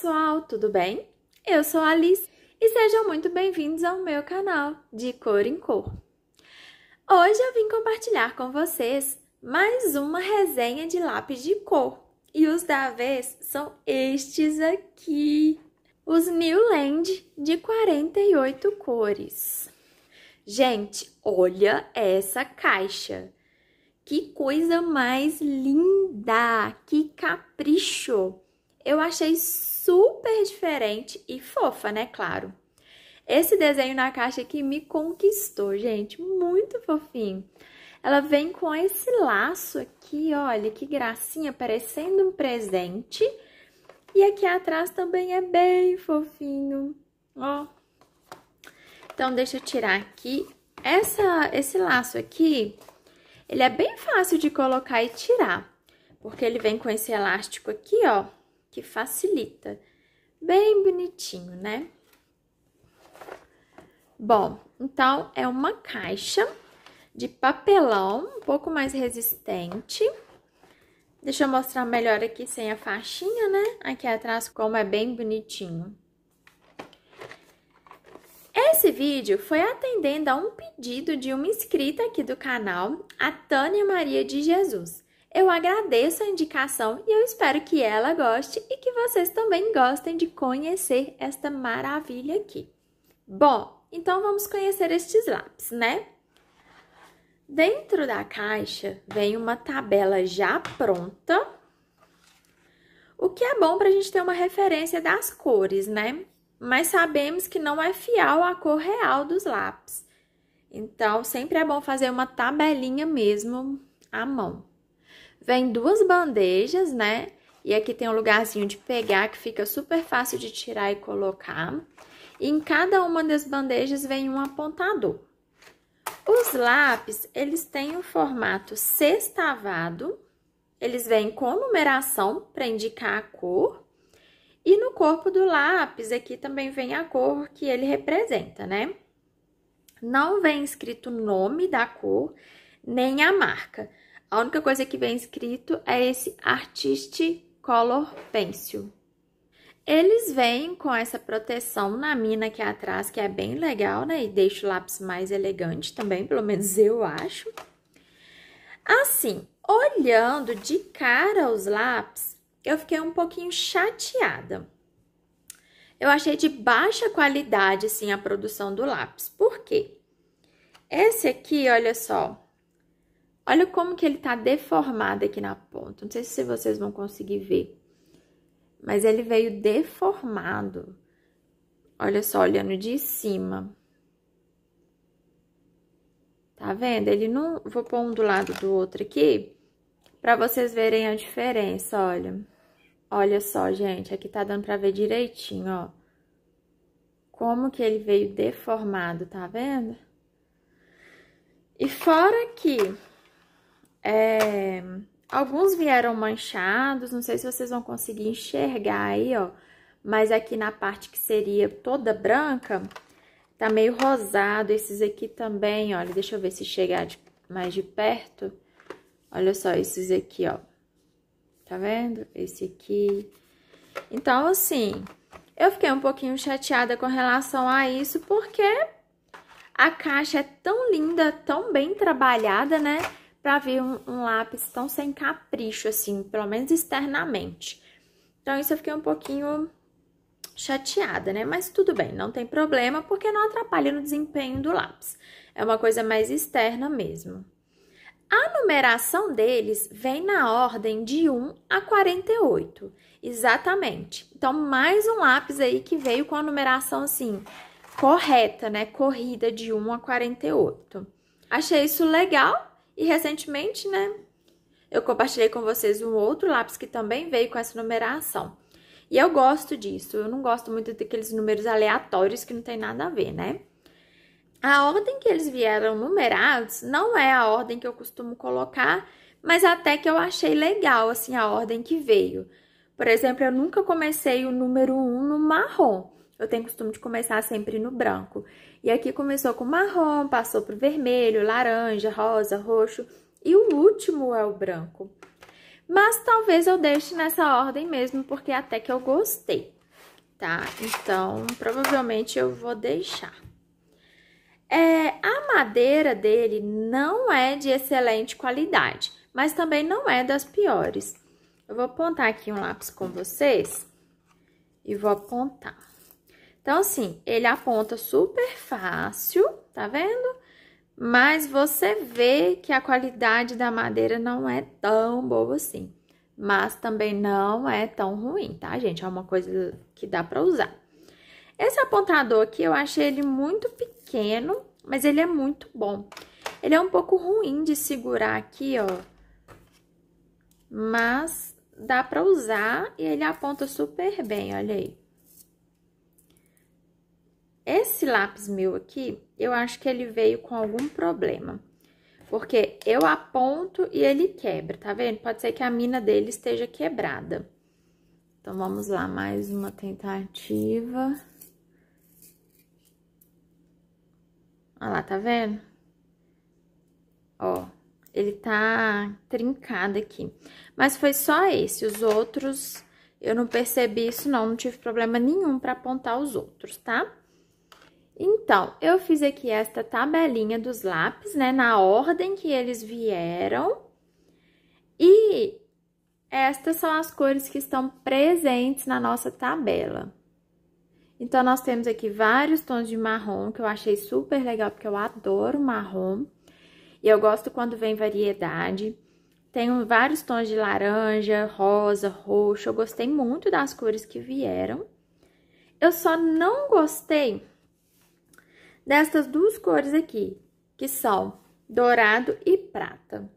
pessoal, tudo bem? Eu sou a Alice e sejam muito bem-vindos ao meu canal de Cor em Cor. Hoje eu vim compartilhar com vocês mais uma resenha de lápis de cor e os da vez são estes aqui, os New Land de 48 cores. Gente, olha essa caixa! Que coisa mais linda! Que capricho! Eu achei super diferente e fofa, né? Claro. Esse desenho na caixa aqui me conquistou, gente, muito fofinho. Ela vem com esse laço aqui, olha, que gracinha, parecendo um presente. E aqui atrás também é bem fofinho, ó. Então, deixa eu tirar aqui. Essa, esse laço aqui, ele é bem fácil de colocar e tirar, porque ele vem com esse elástico aqui, ó, que facilita. Bem bonitinho, né? Bom, então é uma caixa de papelão, um pouco mais resistente. Deixa eu mostrar melhor aqui sem a faixinha, né? Aqui atrás como é bem bonitinho. Esse vídeo foi atendendo a um pedido de uma inscrita aqui do canal, a Tânia Maria de Jesus. Eu agradeço a indicação e eu espero que ela goste e que vocês também gostem de conhecer esta maravilha aqui. Bom, então vamos conhecer estes lápis, né? Dentro da caixa vem uma tabela já pronta, o que é bom para a gente ter uma referência das cores, né? Mas sabemos que não é fiel à cor real dos lápis. Então, sempre é bom fazer uma tabelinha mesmo à mão. Vem duas bandejas, né? E aqui tem um lugarzinho de pegar que fica super fácil de tirar e colocar. E em cada uma das bandejas vem um apontador. Os lápis, eles têm o um formato sextavado. Eles vêm com numeração para indicar a cor. E no corpo do lápis, aqui também vem a cor que ele representa, né? Não vem escrito o nome da cor, nem a marca. A única coisa que vem escrito é esse Artiste Color Pencil. Eles vêm com essa proteção na mina aqui é atrás, que é bem legal, né? E deixa o lápis mais elegante também, pelo menos eu acho. Assim, olhando de cara os lápis, eu fiquei um pouquinho chateada. Eu achei de baixa qualidade, assim, a produção do lápis. Por quê? Esse aqui, olha só, Olha como que ele tá deformado aqui na ponta. Não sei se vocês vão conseguir ver. Mas ele veio deformado. Olha só, olhando de cima. Tá vendo? Ele não... Vou pôr um do lado do outro aqui, pra vocês verem a diferença, olha. Olha só, gente, aqui tá dando pra ver direitinho, ó. Como que ele veio deformado, tá vendo? E fora que é, alguns vieram manchados, não sei se vocês vão conseguir enxergar aí, ó. Mas aqui na parte que seria toda branca, tá meio rosado. Esses aqui também, olha, deixa eu ver se chegar de, mais de perto. Olha só esses aqui, ó. Tá vendo? Esse aqui. Então, assim, eu fiquei um pouquinho chateada com relação a isso, porque a caixa é tão linda, tão bem trabalhada, né? para ver um, um, lápis tão sem capricho, assim, pelo menos externamente. Então, isso eu fiquei um pouquinho chateada, né? Mas tudo bem, não tem problema, porque não atrapalha no desempenho do lápis. É uma coisa mais externa mesmo. A numeração deles vem na ordem de 1 a 48, exatamente. Então, mais um lápis aí que veio com a numeração, assim, correta, né? Corrida de 1 a 48. Achei isso legal, e recentemente, né, eu compartilhei com vocês um outro lápis que também veio com essa numeração. E eu gosto disso, eu não gosto muito daqueles números aleatórios que não tem nada a ver, né? A ordem que eles vieram numerados não é a ordem que eu costumo colocar, mas até que eu achei legal, assim, a ordem que veio. Por exemplo, eu nunca comecei o número 1 um no marrom. Eu tenho costume de começar sempre no branco. E aqui começou com marrom, passou para o vermelho, laranja, rosa, roxo. E o último é o branco. Mas talvez eu deixe nessa ordem mesmo, porque até que eu gostei, tá? Então, provavelmente eu vou deixar. É, a madeira dele não é de excelente qualidade, mas também não é das piores. Eu vou apontar aqui um lápis com vocês e vou apontar. Então, assim, ele aponta super fácil, tá vendo? Mas você vê que a qualidade da madeira não é tão boa assim. Mas também não é tão ruim, tá, gente? É uma coisa que dá pra usar. Esse apontador aqui, eu achei ele muito pequeno, mas ele é muito bom. Ele é um pouco ruim de segurar aqui, ó. Mas dá pra usar e ele aponta super bem, olha aí. Esse lápis meu aqui, eu acho que ele veio com algum problema. Porque eu aponto e ele quebra, tá vendo? Pode ser que a mina dele esteja quebrada. Então, vamos lá, mais uma tentativa. Olha lá, tá vendo? Ó, ele tá trincado aqui. Mas foi só esse, os outros eu não percebi isso não, não tive problema nenhum pra apontar os outros, tá? Então, eu fiz aqui esta tabelinha dos lápis, né, na ordem que eles vieram. E estas são as cores que estão presentes na nossa tabela. Então, nós temos aqui vários tons de marrom, que eu achei super legal, porque eu adoro marrom. E eu gosto quando vem variedade. Tenho vários tons de laranja, rosa, roxo. Eu gostei muito das cores que vieram. Eu só não gostei destas duas cores aqui, que são dourado e prata.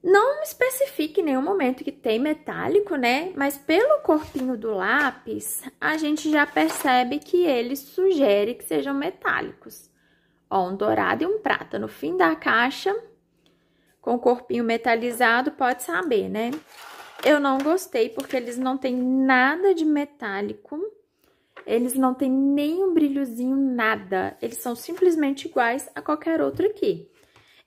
Não especifique em nenhum momento que tem metálico, né? Mas pelo corpinho do lápis, a gente já percebe que ele sugere que sejam metálicos. Ó, um dourado e um prata. No fim da caixa, com o corpinho metalizado, pode saber, né? Eu não gostei porque eles não têm nada de metálico. Eles não têm nenhum brilhozinho, nada. Eles são simplesmente iguais a qualquer outro aqui.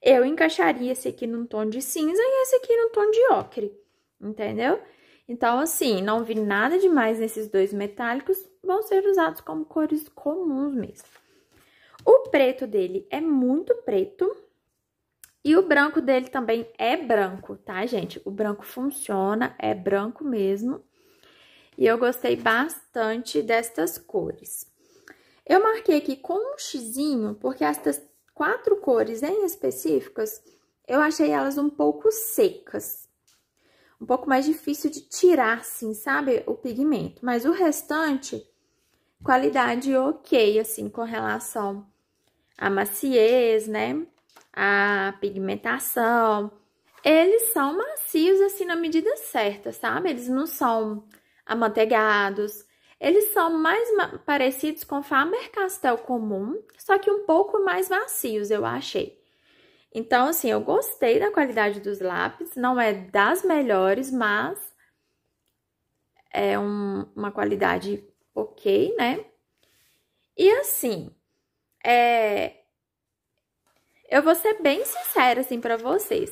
Eu encaixaria esse aqui num tom de cinza e esse aqui num tom de ocre, entendeu? Então, assim, não vi nada demais nesses dois metálicos, vão ser usados como cores comuns mesmo. O preto dele é muito preto, e o branco dele também é branco, tá, gente? O branco funciona, é branco mesmo e eu gostei bastante destas cores. Eu marquei aqui com um xizinho, porque estas quatro cores em específicas, eu achei elas um pouco secas. Um pouco mais difícil de tirar, assim, sabe, o pigmento. Mas o restante, qualidade ok, assim, com relação à maciez, né, a pigmentação. Eles são macios, assim, na medida certa, sabe? Eles não são amanteigados. Eles são mais parecidos com Faber-Castell comum, só que um pouco mais macios, eu achei. Então, assim, eu gostei da qualidade dos lápis, não é das melhores, mas é um, uma qualidade ok, né? E assim, é... eu vou ser bem sincera, assim, pra vocês.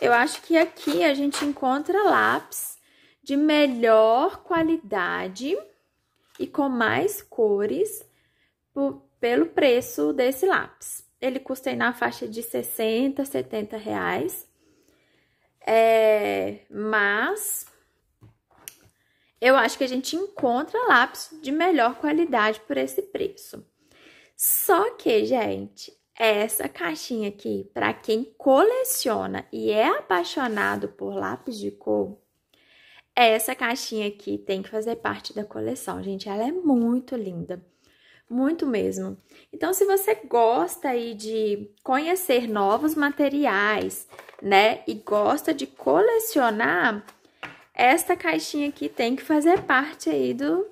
Eu acho que aqui a gente encontra lápis de melhor qualidade e com mais cores por, pelo preço desse lápis. Ele custa aí na faixa de 60, 70 reais. É, mas eu acho que a gente encontra lápis de melhor qualidade por esse preço. Só que, gente, essa caixinha aqui, para quem coleciona e é apaixonado por lápis de cor, é essa caixinha aqui tem que fazer parte da coleção, gente. Ela é muito linda, muito mesmo. Então, se você gosta aí de conhecer novos materiais, né, e gosta de colecionar, esta caixinha aqui tem que fazer parte aí do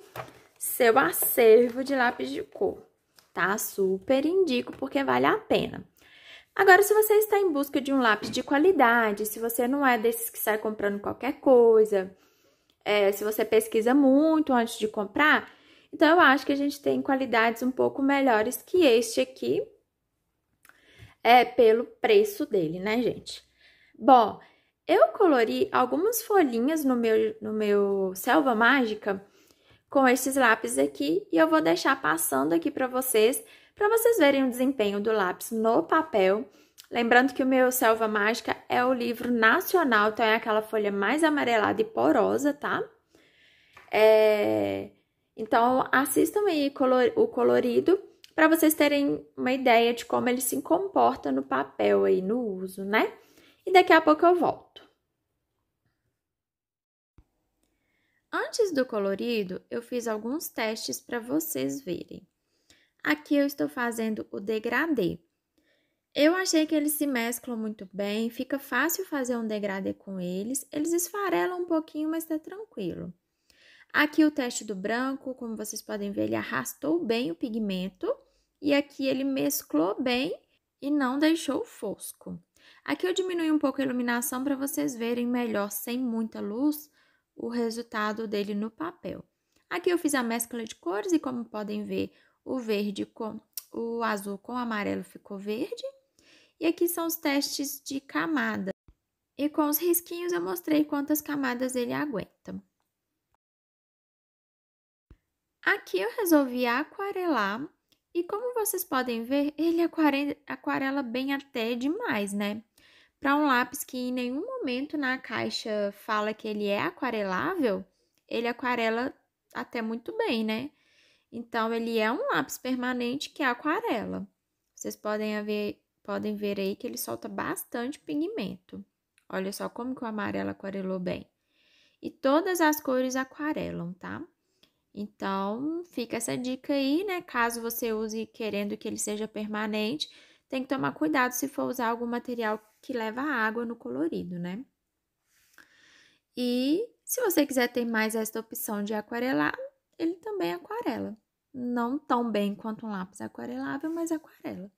seu acervo de lápis de cor, tá? Super indico, porque vale a pena. Agora, se você está em busca de um lápis de qualidade, se você não é desses que sai comprando qualquer coisa, é, se você pesquisa muito antes de comprar. Então, eu acho que a gente tem qualidades um pouco melhores que este aqui, é pelo preço dele, né, gente? Bom, eu colori algumas folhinhas no meu, no meu Selva Mágica com esses lápis aqui e eu vou deixar passando aqui para vocês, para vocês verem o desempenho do lápis no papel Lembrando que o meu Selva Mágica é o livro nacional, então é aquela folha mais amarelada e porosa, tá? É... Então, assistam aí o colorido para vocês terem uma ideia de como ele se comporta no papel aí, no uso, né? E daqui a pouco eu volto. Antes do colorido, eu fiz alguns testes para vocês verem. Aqui eu estou fazendo o degradê. Eu achei que eles se mesclam muito bem, fica fácil fazer um degradê com eles, eles esfarelam um pouquinho, mas tá tranquilo. Aqui o teste do branco, como vocês podem ver, ele arrastou bem o pigmento e aqui ele mesclou bem e não deixou fosco. Aqui eu diminui um pouco a iluminação para vocês verem melhor, sem muita luz, o resultado dele no papel. Aqui eu fiz a mescla de cores e como podem ver, o verde com o azul com o amarelo ficou verde e aqui são os testes de camada. E com os risquinhos eu mostrei quantas camadas ele aguenta. Aqui eu resolvi aquarelar e como vocês podem ver, ele aquarela bem até demais, né? Para um lápis que em nenhum momento na caixa fala que ele é aquarelável, ele aquarela até muito bem, né? Então, ele é um lápis permanente que aquarela. Vocês podem ver Podem ver aí que ele solta bastante pigmento. Olha só como que o amarelo aquarelou bem. E todas as cores aquarelam, tá? Então, fica essa dica aí, né? Caso você use querendo que ele seja permanente, tem que tomar cuidado se for usar algum material que leva água no colorido, né? E se você quiser ter mais esta opção de aquarelar, ele também aquarela. Não tão bem quanto um lápis aquarelável, mas aquarela.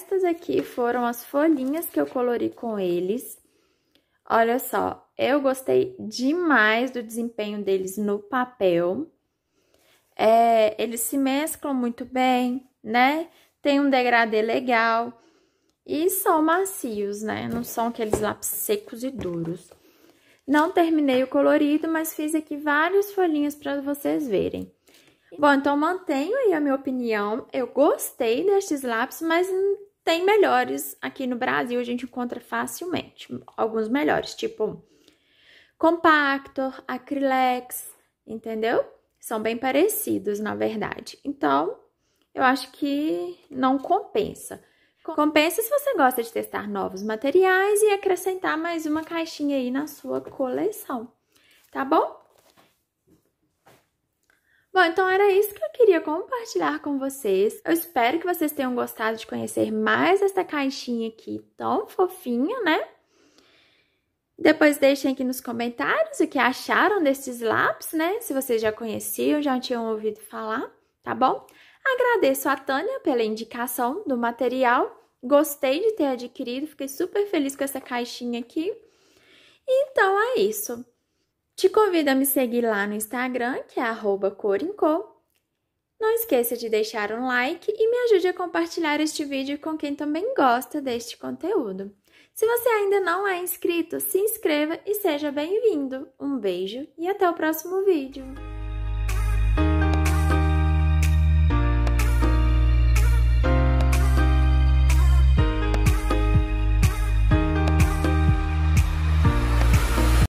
estas aqui foram as folhinhas que eu colori com eles. Olha só, eu gostei demais do desempenho deles no papel. É, eles se mesclam muito bem, né? Tem um degradê legal. E são macios, né? Não são aqueles lápis secos e duros. Não terminei o colorido, mas fiz aqui várias folhinhas para vocês verem. Bom, então mantenho aí a minha opinião. Eu gostei destes lápis, mas tem melhores aqui no Brasil, a gente encontra facilmente alguns melhores, tipo Compactor, Acrylex, entendeu? São bem parecidos, na verdade. Então, eu acho que não compensa. Compensa se você gosta de testar novos materiais e acrescentar mais uma caixinha aí na sua coleção, tá bom? Bom, então era isso que eu queria compartilhar com vocês. Eu espero que vocês tenham gostado de conhecer mais essa caixinha aqui tão fofinha, né? Depois deixem aqui nos comentários o que acharam desses lápis, né? Se vocês já conheciam, já tinham ouvido falar, tá bom? Agradeço a Tânia pela indicação do material. Gostei de ter adquirido, fiquei super feliz com essa caixinha aqui. Então é isso. Te convido a me seguir lá no Instagram, que é @corincô. Não esqueça de deixar um like e me ajude a compartilhar este vídeo com quem também gosta deste conteúdo. Se você ainda não é inscrito, se inscreva e seja bem-vindo. Um beijo e até o próximo vídeo!